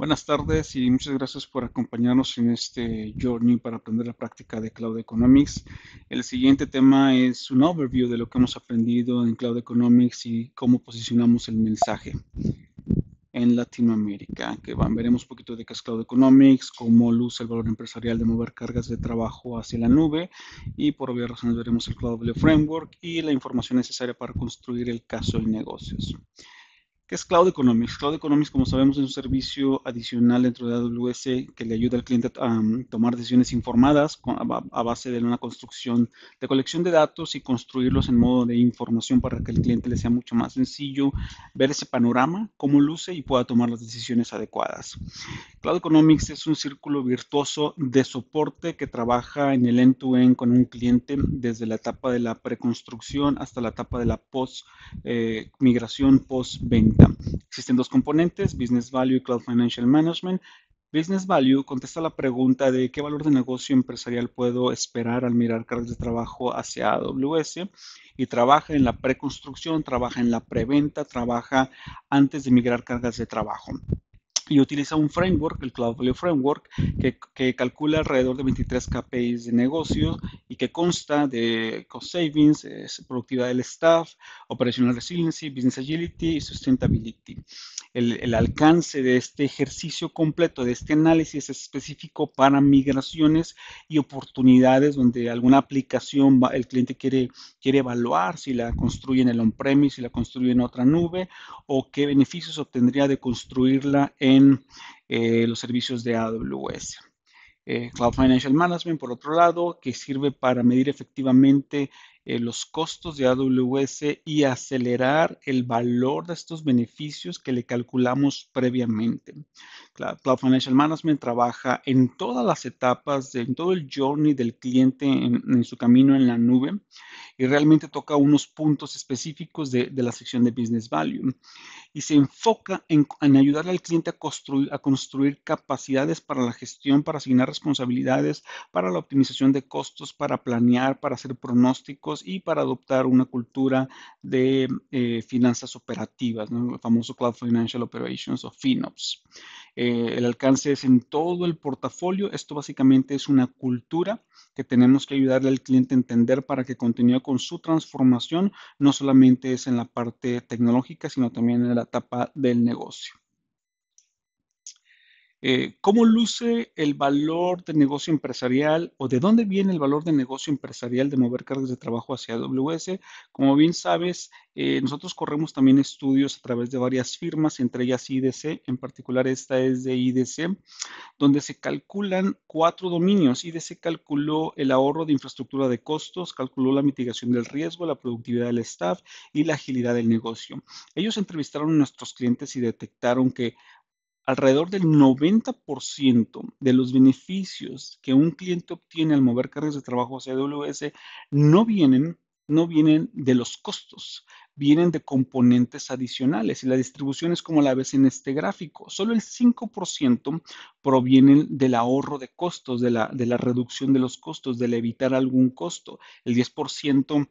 Buenas tardes y muchas gracias por acompañarnos en este journey para aprender la práctica de Cloud Economics. El siguiente tema es un overview de lo que hemos aprendido en Cloud Economics y cómo posicionamos el mensaje en Latinoamérica, que van, veremos un poquito de qué es Cloud Economics, cómo luce el valor empresarial de mover cargas de trabajo hacia la nube y por obvias razones veremos el Cloud Framework y la información necesaria para construir el caso de negocios. ¿Qué es Cloud Economics? Cloud Economics, como sabemos, es un servicio adicional dentro de AWS que le ayuda al cliente a um, tomar decisiones informadas a, base de una construcción de colección de datos y construirlos en modo de información para que al cliente le sea mucho más sencillo ver ese panorama, cómo luce y pueda tomar las decisiones adecuadas. Cloud Economics es un círculo virtuoso de soporte que trabaja en el end-to-end con un cliente desde la etapa de la preconstrucción hasta la etapa de la post-migración, eh, post-venta. Existen dos componentes, Business Value y Cloud Financial Management. Business Value contesta la pregunta de qué valor de negocio empresarial puedo esperar al mirar cargas de trabajo hacia AWS y trabaja en la preconstrucción, trabaja en la preventa, trabaja antes de migrar cargas de trabajo y utiliza un framework, el Cloud Value Framework, que, que, calcula alrededor de 23 KPIs de negocio y que consta de cost savings, productividad del staff, operational resiliency, business agility y sustainability. El, el, alcance de este ejercicio completo, de este análisis específico para migraciones y oportunidades donde alguna aplicación el cliente quiere, quiere evaluar si la construye en el on-premise, si la construye en otra nube o qué beneficios obtendría de construirla en eh, los servicios de AWS. Eh, Cloud Financial Management, por otro lado, que sirve para medir efectivamente eh, los costos de AWS y acelerar el valor de estos beneficios que le calculamos previamente. Cloud Financial Management trabaja en todas las etapas, en todo el journey del cliente en, su camino en la nube y realmente toca unos puntos específicos de, de la sección de Business Value y se enfoca en, en ayudar al cliente a construir, a construir capacidades para la gestión, para asignar responsabilidades, para la optimización de costos, para planear, para hacer pronósticos y para adoptar una cultura de eh, finanzas operativas, el famoso Cloud Financial Operations o FinOps. Eh, el alcance es en todo el portafolio. Esto básicamente es una cultura que tenemos que ayudarle al cliente a entender para que continúe con su transformación. No solamente es en la parte tecnológica, sino también en la etapa del negocio. Eh, ¿Cómo luce el valor de negocio empresarial o de dónde viene el valor de negocio empresarial de mover cargas de trabajo hacia AWS? Como bien sabes, eh, nosotros corremos también estudios a través de varias firmas, entre ellas IDC, en particular esta es de IDC, donde se calculan cuatro dominios. IDC calculó el ahorro de infraestructura de costos, calculó la mitigación del riesgo, la productividad del staff y la agilidad del negocio. Ellos entrevistaron a nuestros clientes y detectaron que Alrededor del 90% de los beneficios que un cliente obtiene al mover cargas de trabajo hacia AWS no vienen, no vienen de los costos, vienen de componentes adicionales y la distribución es como la ves en este gráfico. Solo el 5% proviene del ahorro de costos, de la, de la reducción de los costos, del evitar algún costo. El 10%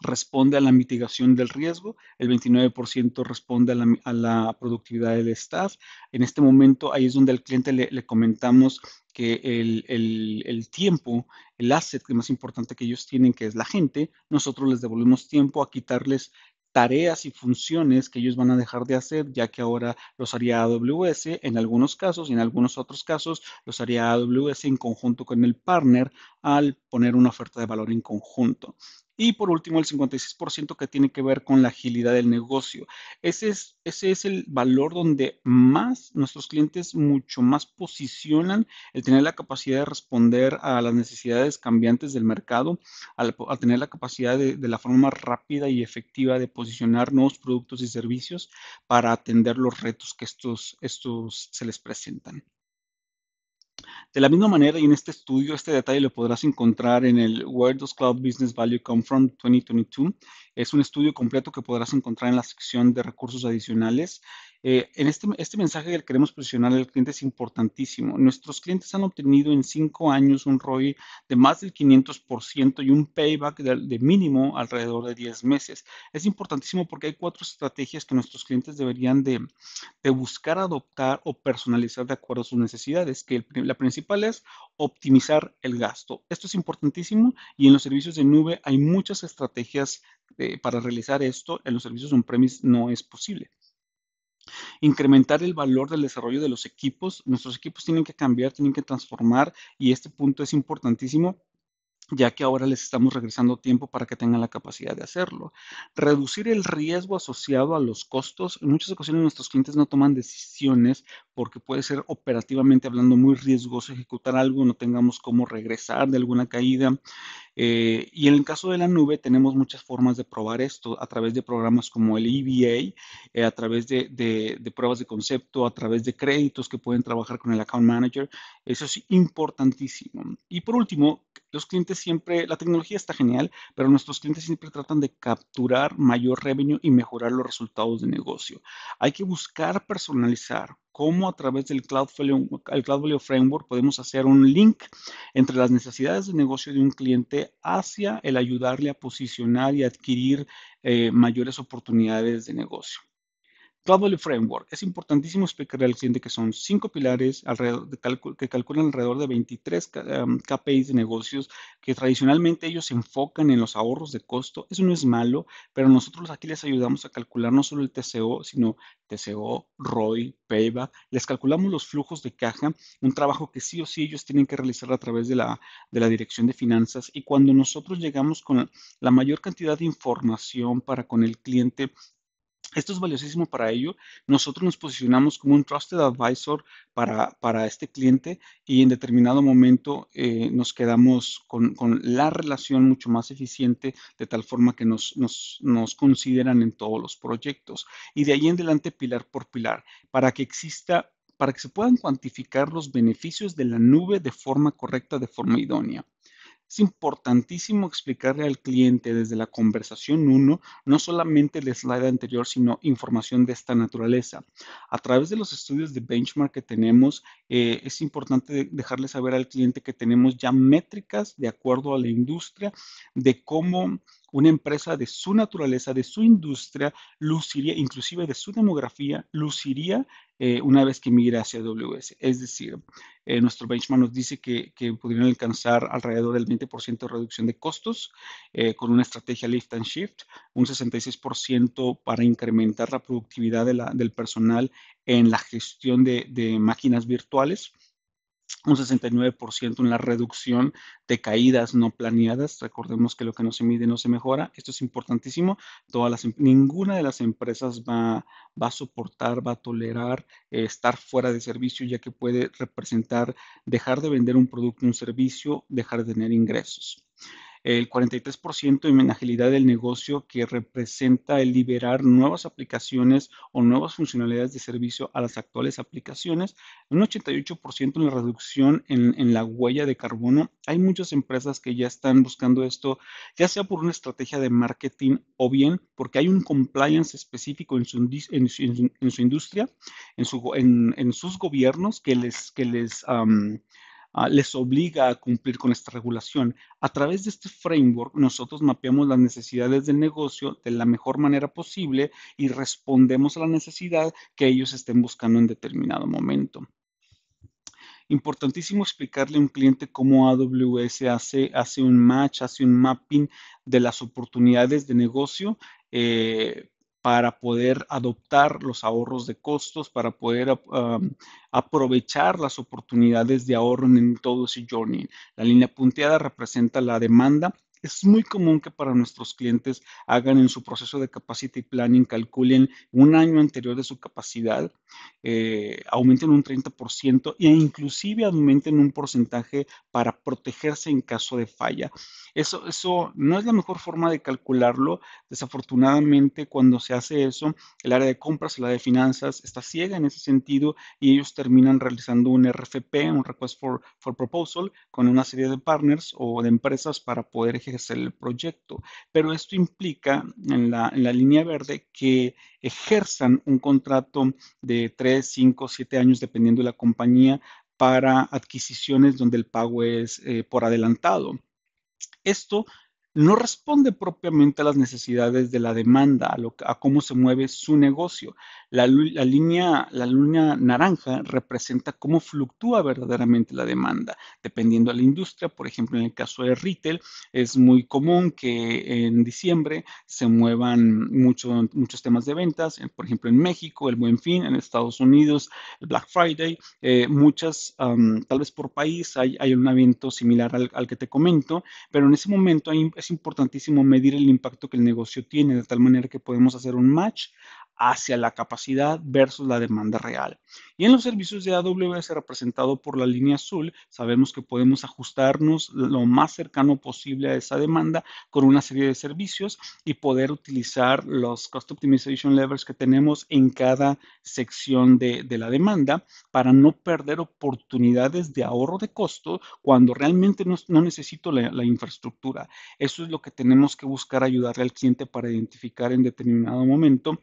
responde a la mitigación del riesgo, el 29% responde a la, productividad del staff. En este momento ahí es donde al cliente le, comentamos que el, tiempo, el asset más importante que ellos tienen, que es la gente, nosotros les devolvemos tiempo a quitarles tareas y funciones que ellos van a dejar de hacer, ya que ahora los haría AWS en algunos casos y en algunos otros casos los haría AWS en conjunto con el partner al poner una oferta de valor en conjunto. Y por último, el 56% que tiene que ver con la agilidad del negocio. Ese es, ese es el valor donde más nuestros clientes mucho más posicionan el tener la capacidad de responder a las necesidades cambiantes del mercado, al, tener la capacidad de, de, la forma rápida y efectiva de posicionar nuevos productos y servicios para atender los retos que estos, estos se les presentan. De la misma manera, y en este estudio, este detalle lo podrás encontrar en el Where Does Cloud Business Value Come From 2022. Es un estudio completo que podrás encontrar en la sección de recursos adicionales. Eh, en este, este mensaje que queremos presionar al cliente es importantísimo. Nuestros clientes han obtenido en cinco años un ROI de más del 500% y un payback de, mínimo alrededor de 10 meses. Es importantísimo porque hay cuatro estrategias que nuestros clientes deberían de, de buscar adoptar o personalizar de acuerdo a sus necesidades, que el, principal es optimizar el gasto. Esto es importantísimo y en los servicios de nube hay muchas estrategias eh, para realizar esto. En los servicios on-premise no es posible. Incrementar el valor del desarrollo de los equipos. Nuestros equipos tienen que cambiar, tienen que transformar y este punto es importantísimo ya que ahora les estamos regresando tiempo para que tengan la capacidad de hacerlo. Reducir el riesgo asociado a los costos. En muchas ocasiones nuestros clientes no toman decisiones porque puede ser operativamente hablando muy riesgoso ejecutar algo, no tengamos cómo regresar de alguna caída. Eh, y en el caso de la nube tenemos muchas formas de probar esto a través de programas como el EBA, eh, a través de, pruebas de concepto, a través de créditos que pueden trabajar con el account manager. Eso es importantísimo. Y por último, los clientes siempre, la tecnología está genial, pero nuestros clientes siempre tratan de capturar mayor revenue y mejorar los resultados de negocio. Hay que buscar personalizar cómo a través del Cloud Cloud Value Framework podemos hacer un link entre las necesidades de negocio de un cliente hacia el ayudarle a posicionar y adquirir eh, mayores oportunidades de negocio. Cloud Framework. Es importantísimo explicarle al cliente que son cinco pilares alrededor que calculan alrededor de 23 em, KPIs de negocios que tradicionalmente ellos se enfocan en los ahorros de costo. Eso no es malo, pero nosotros aquí les ayudamos a calcular no solo el TCO, sino TCO, ROI, Payback. Les calculamos los flujos de caja, un trabajo que sí o sí ellos tienen que realizar a través de la, de la dirección de finanzas. Y cuando nosotros llegamos con la mayor cantidad de información para con el cliente, esto es valiosísimo para ello. Nosotros nos posicionamos como un trusted advisor para, este cliente y en determinado momento eh, nos quedamos con, la relación mucho más eficiente de tal forma que nos, nos, consideran en todos los proyectos. Y de ahí en adelante, pilar por pilar, para que exista para que se puedan cuantificar los beneficios de la nube de forma correcta, de forma idónea. Es importantísimo explicarle al cliente desde la conversación 1, no solamente el slide anterior, sino información de esta naturaleza. A través de los estudios de benchmark que tenemos, eh, es importante dejarle saber al cliente que tenemos ya métricas de acuerdo a la industria de cómo una empresa de su naturaleza, de su industria, luciría, inclusive de su demografía, luciría eh, una vez que migre hacia AWS. Es decir, eh, nuestro benchmark nos dice que, que, podrían alcanzar alrededor del 20% de reducción de costos eh, con una estrategia lift and shift, un 66% para incrementar la productividad del personal en la gestión de máquinas virtuales un 69% en la reducción de caídas no planeadas. Recordemos que lo que no se mide no se mejora. Esto es importantísimo. Todas em, ninguna de las empresas va, va a soportar, va a tolerar eh, estar fuera de servicio, ya que puede representar dejar de vender un producto, un servicio, dejar de tener ingresos el 43% en agilidad del negocio que representa el liberar nuevas aplicaciones o nuevas funcionalidades de servicio a las actuales aplicaciones, un 88% en la reducción en, la huella de carbono. Hay muchas empresas que ya están buscando esto, ya sea por una estrategia de marketing o bien porque hay un compliance específico en su, en industria, en, su, en, sus gobiernos que les... Que les Ah, les obliga a cumplir con esta regulación. A través de este framework, nosotros mapeamos las necesidades del negocio de la mejor manera posible y respondemos a la necesidad que ellos estén buscando en determinado momento importantísimo explicarle a un cliente cómo AWS hace, hace un match, hace un mapping de las oportunidades de negocio eh, para poder adoptar los ahorros de costos, para poder aprovechar las oportunidades de ahorro en todo ese journey. La línea punteada representa la demanda es muy común que para nuestros clientes hagan en su proceso de capacity planning, calculen un año anterior de su capacidad, eh, aumenten un 30% e inclusive aumenten un porcentaje para protegerse en caso de falla. Eso, eso no es la mejor forma de calcularlo. Desafortunadamente, cuando se hace eso, el área de compras, y la de finanzas está ciega en ese sentido y ellos terminan realizando un RFP, un Request for, for Proposal, con una serie de partners o de empresas para poder ejecutar es el proyecto, pero esto implica en la, línea verde que ejerzan un contrato de 3, cinco, siete años, dependiendo de la compañía, para adquisiciones donde el pago es eh, por adelantado. Esto no responde propiamente a las necesidades de la demanda, a, cómo se mueve su negocio. La, línea, la línea naranja representa cómo fluctúa verdaderamente la demanda, dependiendo de la industria. Por ejemplo, en el caso de retail, es muy común que en diciembre se muevan muchos temas de ventas. Por ejemplo, en México, el Buen Fin, en Estados Unidos, el Black Friday. Eh, muchas, tal vez por país, hay, un evento similar al, al, que te comento, pero en ese momento hay es importantísimo medir el impacto que el negocio tiene, de tal manera que podemos hacer un match hacia la capacidad versus la demanda real. Y en los servicios de AWS representado por la línea azul, sabemos que podemos ajustarnos lo más cercano posible a esa demanda con una serie de servicios y poder utilizar los cost optimization levels que tenemos en cada sección de, la demanda para no perder oportunidades de ahorro de costo cuando realmente no, necesito la, la infraestructura. Eso es lo que tenemos que buscar ayudarle al cliente para identificar en determinado momento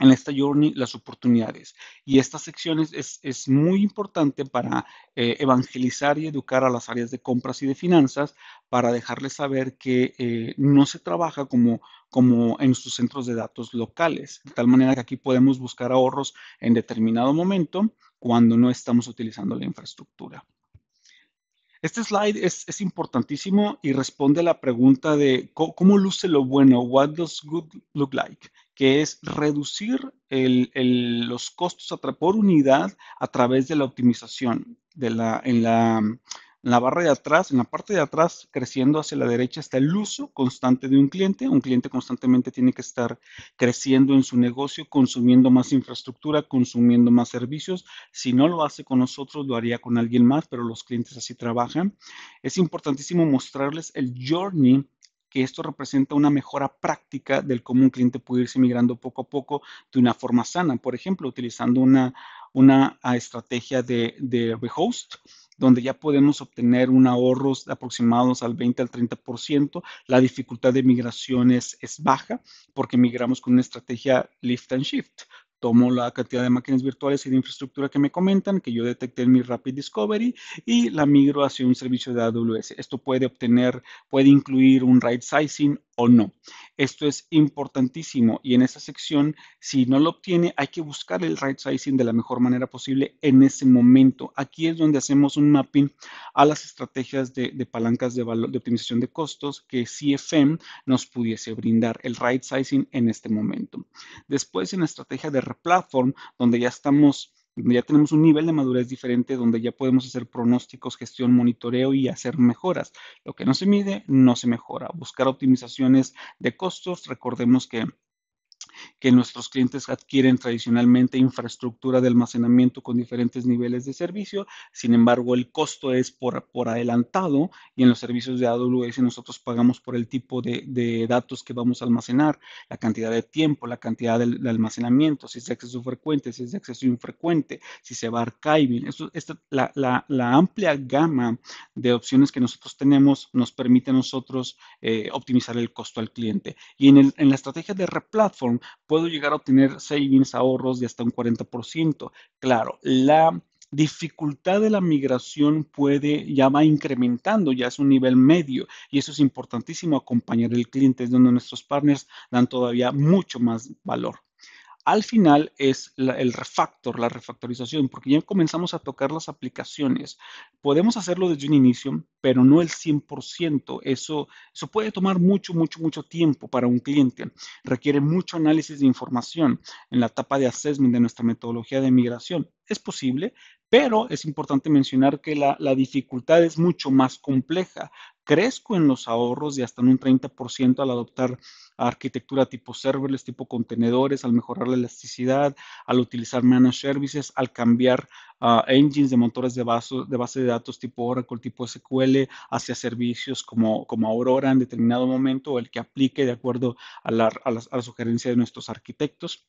en esta journey las oportunidades. Y estas secciones es, es muy importante para eh, evangelizar y educar a las áreas de compras y de finanzas para dejarles saber que eh, no se trabaja como, como en sus centros de datos locales. De tal manera que aquí podemos buscar ahorros en determinado momento cuando no estamos utilizando la infraestructura. Este slide es, es, importantísimo y responde a la pregunta de cómo luce lo bueno, what does good look like? que es reducir los costos por unidad a través de la optimización. De la, en la barra de atrás, en la parte de atrás, creciendo hacia la derecha, está el uso constante de un cliente. Un cliente constantemente tiene que estar creciendo en su negocio, consumiendo más infraestructura, consumiendo más servicios. Si no lo hace con nosotros, lo haría con alguien más, pero los clientes así trabajan. Es importantísimo mostrarles el journey que esto representa una mejora práctica del cómo un cliente puede irse migrando poco a poco de una forma sana. Por ejemplo, utilizando una, ah, estrategia de, de rehost, donde ya podemos obtener un ahorro aproximados al 20 al 30%. La dificultad de migración es, baja porque migramos con una estrategia lift and shift, tomo la cantidad de máquinas virtuales y de infraestructura que me comentan, que yo detecté en mi Rapid Discovery, y la migro hacia un servicio de AWS. Esto puede obtener, puede incluir un right sizing o no. Esto es importantísimo y en esta sección, si no lo obtiene, hay que buscar el right sizing de la mejor manera posible en ese momento. Aquí es donde hacemos un mapping a las estrategias de, palancas de, de optimización de costos que CFM nos pudiese brindar el right sizing en este momento. Después, en la estrategia de plataforma Platform, donde ya estamos ya tenemos un nivel de madurez diferente, donde ya podemos hacer pronósticos, gestión, monitoreo y hacer mejoras. Lo que no se mide, no se mejora. Buscar optimizaciones de costos. Recordemos que que nuestros clientes adquieren tradicionalmente infraestructura de almacenamiento con diferentes niveles de servicio, sin embargo el costo es por, adelantado y en los servicios de AWS nosotros pagamos por el tipo de, datos que vamos a almacenar, la cantidad de tiempo, la cantidad de, almacenamiento, si es de acceso frecuente, si es de acceso infrecuente, si se va archiving. la, amplia gama de opciones que nosotros tenemos nos permite a nosotros eh, optimizar el costo al cliente. Y en, en la estrategia de replatform, puedo llegar a obtener savings, ahorros de hasta un 40%. Claro, la dificultad de la migración puede, ya va incrementando, ya es un nivel medio y eso es importantísimo acompañar el cliente, es donde nuestros partners dan todavía mucho más valor al final es el refactor, la refactorización, porque ya comenzamos a tocar las aplicaciones. Podemos hacerlo desde un inicio, pero no el 100%. Eso, eso puede tomar mucho, mucho, mucho tiempo para un cliente. Requiere mucho análisis de información en la etapa de assessment de nuestra metodología de migración. Es posible, pero es importante mencionar que la, la dificultad es mucho más compleja crezco en los ahorros de hasta en un 30% al adoptar arquitectura tipo serverless, tipo contenedores, al mejorar la elasticidad, al utilizar managed services, al cambiar ah, engines de motores de, de base de datos tipo Oracle, tipo SQL, hacia servicios como, Aurora en determinado momento, o el que aplique de acuerdo a la sugerencia de nuestros arquitectos.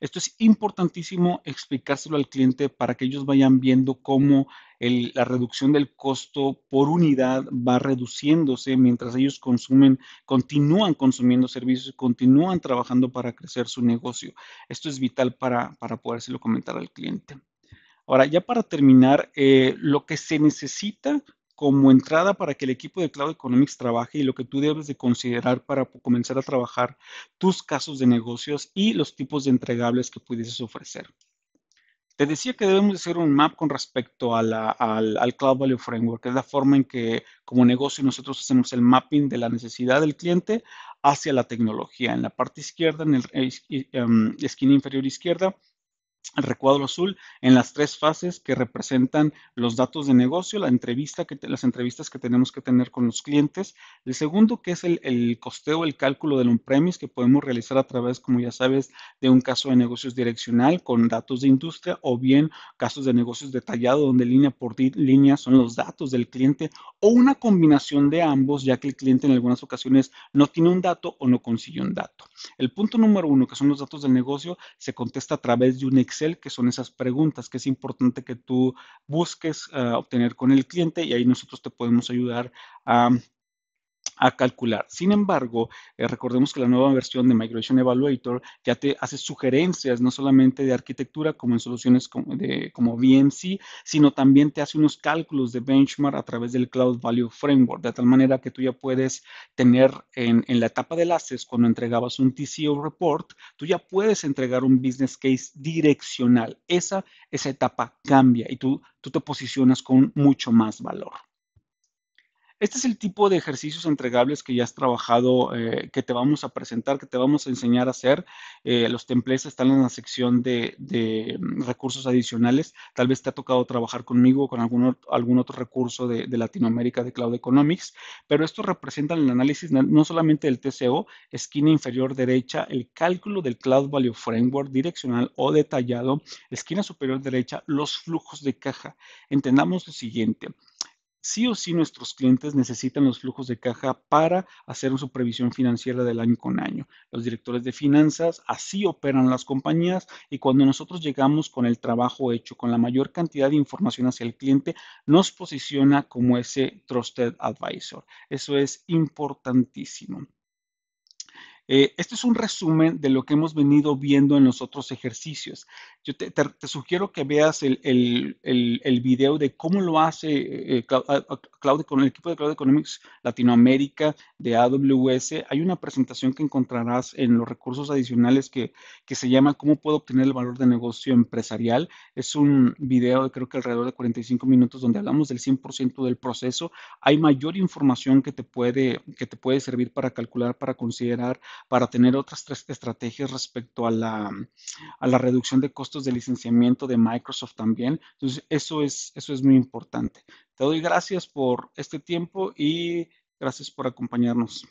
Esto es importantísimo explicárselo al cliente para que ellos vayan viendo cómo la reducción del costo por unidad va reduciéndose mientras ellos consumen, continúan consumiendo servicios, continúan trabajando para crecer su negocio. Esto es vital para, para lo comentar al cliente. Ahora, ya para terminar, eh, lo que se necesita como entrada para que el equipo de Cloud Economics trabaje y lo que tú debes de considerar para comenzar a trabajar tus casos de negocios y los tipos de entregables que pudieses ofrecer. Te decía que debemos hacer un map con respecto al, Cloud Value Framework, que es la forma en que como negocio nosotros hacemos el mapping de la necesidad del cliente hacia la tecnología. En la parte izquierda, en la eh, em, esquina inferior izquierda, el recuadro azul en las tres fases que representan los datos de negocio, la entrevista que las entrevistas que tenemos que tener con los clientes. El segundo, que es el, el costeo, el cálculo del on-premise que podemos realizar a través, como ya sabes, de un caso de negocios direccional con datos de industria o bien casos de negocios detallado donde línea por línea son los datos del cliente o una combinación de ambos, ya que el cliente en algunas ocasiones no tiene un dato o no consigue un dato. El punto número uno, que son los datos del negocio, se contesta a través de un Excel, que son esas preguntas que es importante que tú busques ah, obtener con el cliente y ahí nosotros te podemos ayudar a a calcular. Sin embargo, eh, recordemos que la nueva versión de Migration Evaluator ya te hace sugerencias no solamente de arquitectura como en soluciones como, de, como sino también te hace unos cálculos de benchmark a través del Cloud Value Framework, de tal manera que tú ya puedes tener en, la etapa de enlaces, cuando entregabas un TCO report, tú ya puedes entregar un business case direccional. Esa, esa etapa cambia y tú, tú te posicionas con mucho más valor. Este es el tipo de ejercicios entregables que ya has trabajado, eh, que te vamos a presentar, que te vamos a enseñar a hacer. Eh, los templates están en la sección de, mm, recursos adicionales. Tal vez te ha tocado trabajar conmigo o con algún, algún otro recurso de, de, Latinoamérica de Cloud Economics, pero estos representan el análisis no solamente del TCO, esquina inferior derecha, el cálculo del Cloud Value Framework direccional o detallado, esquina superior derecha, los flujos de caja. Entendamos lo siguiente sí o sí nuestros clientes necesitan los flujos de caja para hacer una supervisión financiera del año con año. Los directores de finanzas, así operan las compañías y cuando nosotros llegamos con el trabajo hecho, con la mayor cantidad de información hacia el cliente, nos posiciona como ese trusted advisor. Eso es importantísimo. Eh, este es un resumen de lo que hemos venido viendo en los otros ejercicios. Yo te, te, sugiero que veas el, el, el, video de cómo lo hace eh, eh, con el equipo de Cloud Economics Latinoamérica de AWS. Hay una presentación que encontrarás en los recursos adicionales que, que se llama ¿Cómo puedo obtener el valor de negocio empresarial? Es un video de creo que alrededor de 45 minutos donde hablamos del 100% del proceso. Hay mayor información que te, puede, que te puede servir para calcular, para considerar, para tener otras tres estrategias respecto a la, a la reducción de costos de licenciamiento de Microsoft también. Entonces, eso es, eso es muy importante. Te doy gracias por este tiempo y gracias por acompañarnos.